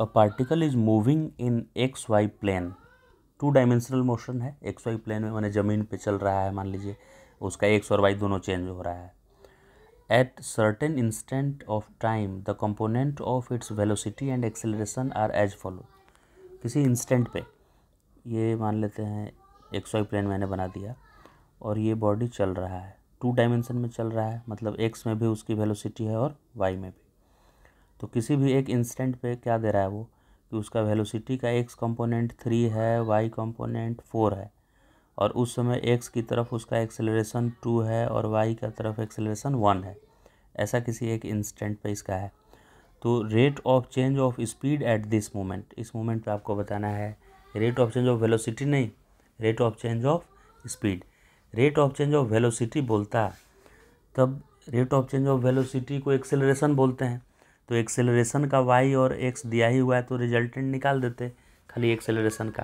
a particle is moving in X Y plane two dimensional motion है X Y plane में मैंने ज़मीन पे चल रहा है मान लीजिए उसका एक्स और वाई दोनों चेंज हो रहा है at certain instant of time the component of its velocity and acceleration are as follow किसी इंस्टेंट पे ये मान लेते हैं एक्स वाई प्लेन मैंने बना दिया और ये बॉडी चल रहा है टू डायमेंशन में चल रहा है मतलब एक्स में भी उसकी वेलोसिटी है और वाई में भी तो किसी भी एक इंस्टेंट पे क्या दे रहा है वो कि उसका वेलोसिटी का एक्स कंपोनेंट थ्री है वाई कंपोनेंट फोर है और उस समय एक्स की तरफ उसका एक्सेलरेशन टू है और वाई का तरफ एक्सेलरेशन वन है ऐसा किसी एक इंस्टेंट पे इसका है तो rate of change of speed at this moment इस मोमेंट पे आपको बताना है rate of change of velocity नहीं rate of change of speed rate of change of velocity बोलता तब rate of change of velocity को एक्सेलरेशन बोलते हैं तो एक्सेलरेशन का वाई और एक्स दिया ही हुआ है तो रिजल्टेंट निकाल देते खाली एक्सेलरेशन का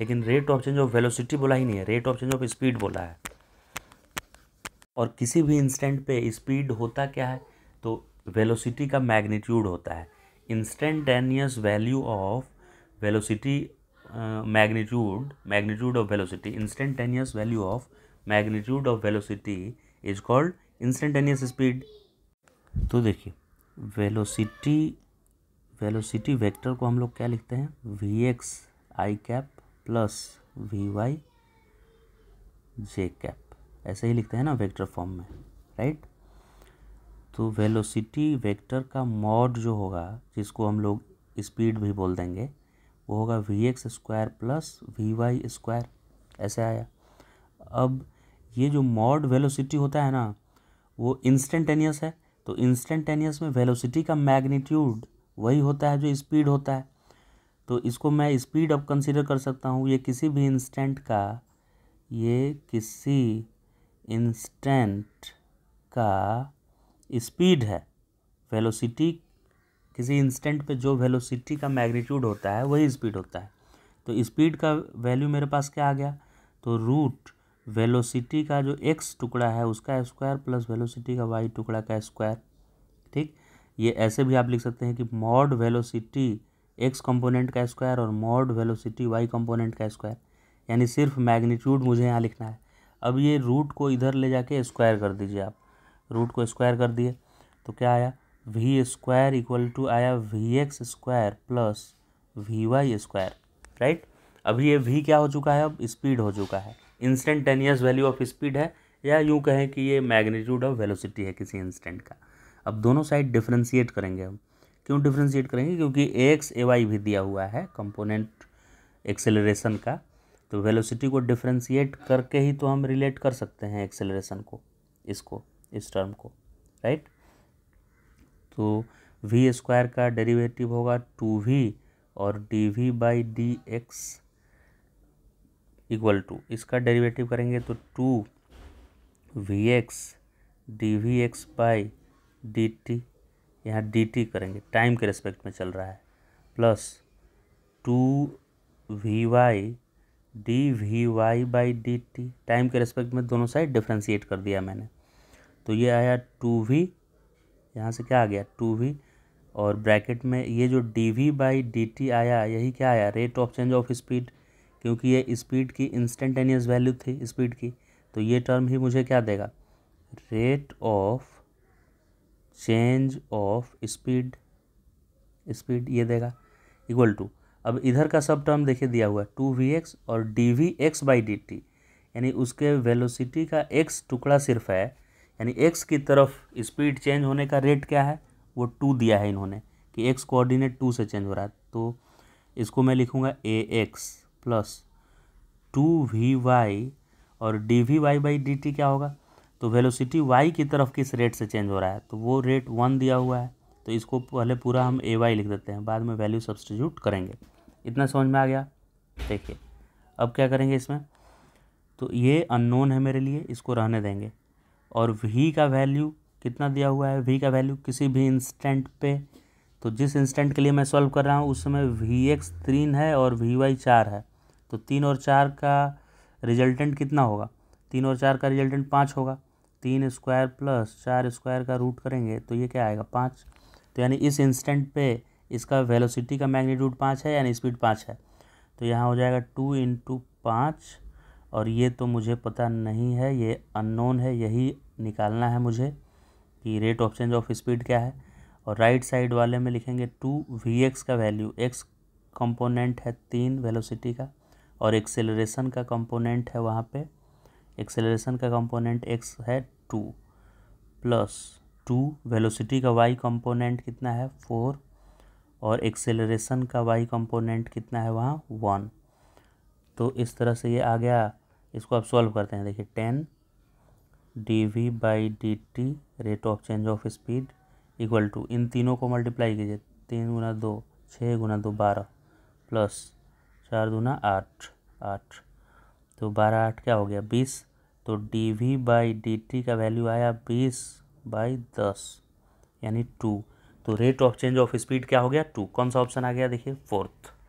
लेकिन rate of change of velocity बोला ही नहीं है rate of change of speed बोला है और किसी भी इंस्टेंट पे स्पीड होता क्या है तो वेलोसिटी का मैग्नीट्यूड होता है instantaneous value of velocity magnitude magnitude of velocity instantaneous value of magnitude of velocity is called instantaneous speed तो देखिए वेलोसिटी वेलोसिटी वेक्टर को हम लोग क्या लिखते हैं v x i cap plus v y j cap ऐसे ही लिखते हैं ना वेक्टर फॉर्म में राइट तो वेलोसिटी वेक्टर का मॉड जो होगा जिसको हम लोग स्पीड भी बोल देंगे वो होगा v x square plus v y square ऐसे आया अब ये जो मॉड वेलोसिटी होता है ना वो इंस्टेंटेनियस है तो इंस्टेंटेनियस में वेलोसिटी का मैग्नीट्यूड वही होता है जो स्पीड होता है तो इसको मैं स्पीड अब कंसिडर कर सकता हूँ ये किसी भी इंस्टेंट का ये किसी इंस्टेंट का स्पीड है वेलोसिटी किसी इंस्टेंट पे जो वेलोसिटी का मैग्नीट्यूड होता है वही स्पीड होता है तो स्पीड का वैल्यू मेरे पास क्या आ गया तो रूट वेलोसिटी का जो एक्स टुकड़ा है उसका स्क्वायर प्लस वेलोसिटी का वाई टुकड़ा का स्क्वायर ठीक ये ऐसे भी आप लिख सकते हैं कि मॉड वेलोसिटी एक्स कंपोनेंट का स्क्वायर और मॉड वेलोसिटी वाई कंपोनेंट का स्क्वायर यानी सिर्फ मैग्नीट्यूड मुझे यहाँ लिखना है अब ये रूट को इधर ले जाके स्क्वायर कर दीजिए आप रूट को स्क्वायर कर दिए तो क्या आया वी स्क्वायर इक्वल टू आया v x square plus v y square right अभी ये वी क्या हो चुका है अब स्पीड हो चुका है इंस्टेंटेनियस वैल्यू ऑफ स्पीड है या यूँ कहें कि ये मैग्नीट्यूड ऑफ वेलोसिटी है किसी इंस्टेंट का अब दोनों साइड डिफ्रेंशिएट करेंगे हम क्यों डिफ्रेंशिएट करेंगे क्योंकि एक्स ए वाई भी दिया हुआ है कंपोनेंट एक्सेलरेशन का तो वेलोसिटी को डिफ्रेंशिएट करके ही तो हम रिलेट कर सकते हैं एक्सेलरेशन को इसको इस टर्म को राइट तो वी स्क्वायर का डेरिवेटिव होगा टू वी और d v by d x equal to इसका डेरिवेटिव करेंगे तो two v x d v x by d t यहाँ डी टी करेंगे टाइम के रिस्पेक्ट में चल रहा है plus two v y d v y by d t time के रेस्पेक्ट में दोनों साइड डिफ्रेंशिएट कर दिया मैंने तो ये आया टू वी यहाँ से क्या आ गया टू वी और ब्रैकेट में ये जो d v by d t आया यही क्या आया rate of change of speed क्योंकि ये स्पीड की इंस्टेंटेनियस वैल्यू थी स्पीड की तो ये टर्म ही मुझे क्या देगा rate of change of speed speed ये देगा इक्वल टू अब इधर का सब टर्म देखिए दिया हुआ है टू वी एक्स और d v x by d t यानी उसके वेलोसिटी का एक्स टुकड़ा सिर्फ है यानी एक्स की तरफ स्पीड चेंज होने का रेट क्या है वो टू दिया है इन्होंने कि एक्स कोऑर्डिनेट टू से चेंज हो रहा है तो इसको मैं लिखूँगा a x plus two v y और d v y by d t क्या होगा तो वेलोसिटी वाई की तरफ किस रेट से चेंज हो रहा है तो वो रेट वन दिया हुआ है तो इसको पहले पूरा हम ए वाई लिख देते हैं बाद में वैल्यू सब्सटीट्यूट करेंगे इतना समझ में आ गया देखिए अब क्या करेंगे इसमें तो ये अननोन है मेरे लिए इसको रहने देंगे और वी का वैल्यू कितना दिया हुआ है वी का वैल्यू किसी भी इंस्टेंट पे तो जिस इंस्टेंट के लिए मैं सॉल्व कर रहा हूँ उस समय वी एक्स तीन है और वी वाई चार है तो तीन और चार का रिजल्टेंट कितना होगा तीन और चार का रिजल्टेंट पाँच होगा तीन स्क्वायर प्लस चार स्क्वायर का रूट करेंगे तो ये क्या आएगा पाँच तो यानी इस इंस्टेंट पे इसका वेलोसिटी का मैग्नीट्यूड पाँच है यानी स्पीड पाँच है तो यहाँ हो जाएगा टू इंटू पाँच और ये तो मुझे पता नहीं है ये अननोन है यही निकालना है मुझे कि rate of change of speed क्या है और राइट साइड वाले में लिखेंगे टू वी एक्स का वैल्यू एक्स कंपोनेंट है तीन वेलोसिटी का और एक्सेलरेशन का कंपोनेंट है वहाँ पे एक्सेलरेशन का कंपोनेंट एक्स है टू प्लस टू वेलोसिटी का वाई कंपोनेंट कितना है फोर और एक्सेलरेशन का वाई कंपोनेंट कितना है वहाँ वन तो इस तरह से ये आ गया इसको आप सॉल्व करते हैं देखिए ten d v by d t rate of change of speed equal to इन तीनों को मल्टीप्लाई कीजिए तीन गुना दो छः गुना दो बारह प्लस चार दूना आठ आठ तो बारह आठ क्या हो गया बीस तो d v by d t का वैल्यू आया बीस बाई दस यानी टू तो rate of change of speed क्या हो गया टू कौन सा ऑप्शन आ गया देखिए फोर्थ